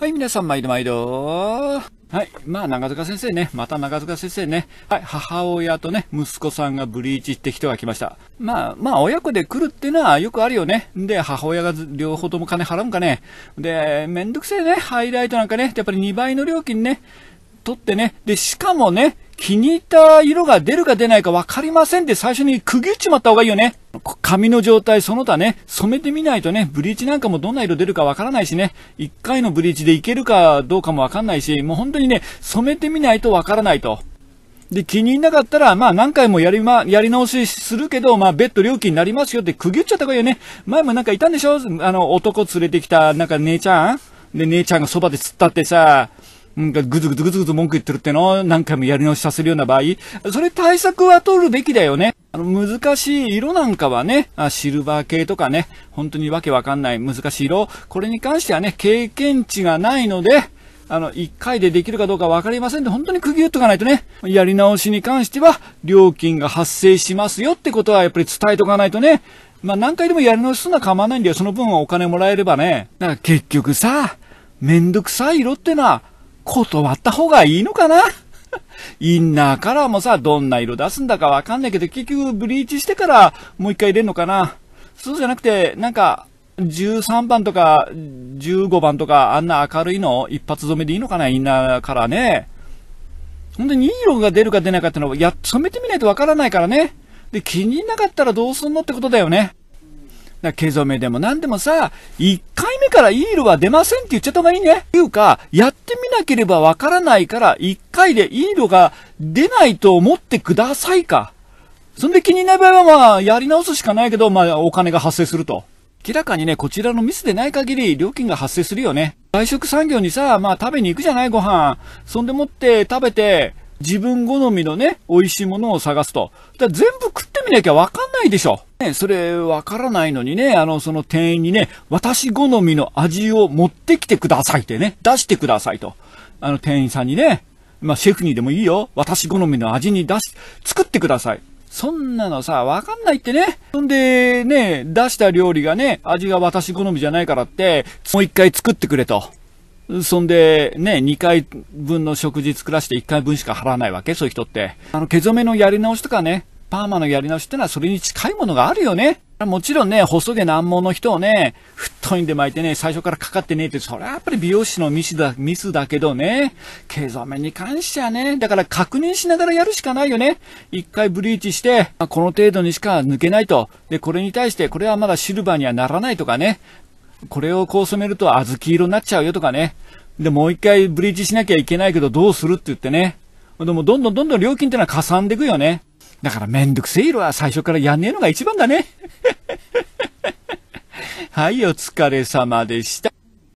はい、皆さん、毎度毎度。はい。まあ、長塚先生ね。また長塚先生ね。はい。母親とね、息子さんがブリーチって人が来ました。まあ、まあ、親子で来るってのはよくあるよね。で、母親が両方とも金払うんかね。で、めんどくせえね。ハイライトなんかね。やっぱり2倍の料金ね。取ってね。で、しかもね、気に入った色が出るか出ないか分かりませんで最初に区切っちまった方がいいよね。髪の状態その他ね、染めてみないとね、ブリーチなんかもどんな色出るか分からないしね、1回のブリーチでいけるかどうかも分かんないし、もう本当にね、染めてみないと分からないと。で、気に入んなかったら、まあ何回もやりま、やり直しするけど、まあ別途料金になりますよって区切っちゃった方がいいよね。前もなんかいたんでしょあの、男連れてきた、なんか姉ちゃんで、姉ちゃんがそばで釣ったってさ、うん、かぐずぐずぐずぐず文句言ってるってのを何回もやり直しさせるような場合、それ対策は取るべきだよね。あの、難しい色なんかはね、シルバー系とかね、本当にわけわかんない難しい色、これに関してはね、経験値がないので、あの、1回でできるかどうか分かりませんで、本当に釘打っとかないとね、やり直しに関しては、料金が発生しますよってことはやっぱり伝えとかないとね、まあ何回でもやり直しすんな構わないんだよ。その分お金もらえればね。だから結局さ、めんどくさい色ってのは、断った方がいいのかなインナーカラーもさ、どんな色出すんだかわかんないけど、結局ブリーチしてからもう一回入れんのかなそうじゃなくて、なんか、13番とか15番とかあんな明るいの一発染めでいいのかなインナーカラーね。本当にいい色が出るか出ないかってのは、や、染めてみないとわからないからね。で、気になかったらどうすんのってことだよね。な、毛染めでも何でもさ、1回目からいい色は出ませんって言っちゃった方がいいね。いうか、やってみなければわからないから、1回でいい色が出ないと思ってくださいか。そんで気にな場合はまあ、やり直すしかないけど、まあ、お金が発生すると。明らかにね、こちらのミスでない限り料金が発生するよね。外食産業にさ、まあ食べに行くじゃないご飯。そんでもって食べて、自分好みのね、美味しいものを探すと。だ全部食ってみなきゃわかんないでしょ。ね、それわからないのにね、あの、その店員にね、私好みの味を持ってきてくださいってね、出してくださいと。あの店員さんにね、まあ、シェフにでもいいよ。私好みの味に出し、作ってください。そんなのさ、わかんないってね。そんで、ね、出した料理がね、味が私好みじゃないからって、もう一回作ってくれと。そんで、ね、2回分の食事作らせて1回分しか払わないわけそういう人って。あの、毛染めのやり直しとかね、パーマのやり直しってのはそれに近いものがあるよね。もちろんね、細毛難問の人をね、太いんで巻いてね、最初からかかってねえって、それはやっぱり美容師のミスだ、ミスだけどね、毛染めに関してはね、だから確認しながらやるしかないよね。一回ブリーチして、この程度にしか抜けないと。で、これに対して、これはまだシルバーにはならないとかね、これをこう染めると小豆色になっちゃうよとかね。で、もう一回ブリーチしなきゃいけないけどどうするって言ってね。でもどんどんどんどん料金ってのはかさんでいくよね。だからめんどくせえ色は最初からやんねえのが一番だね。はい、お疲れ様でした。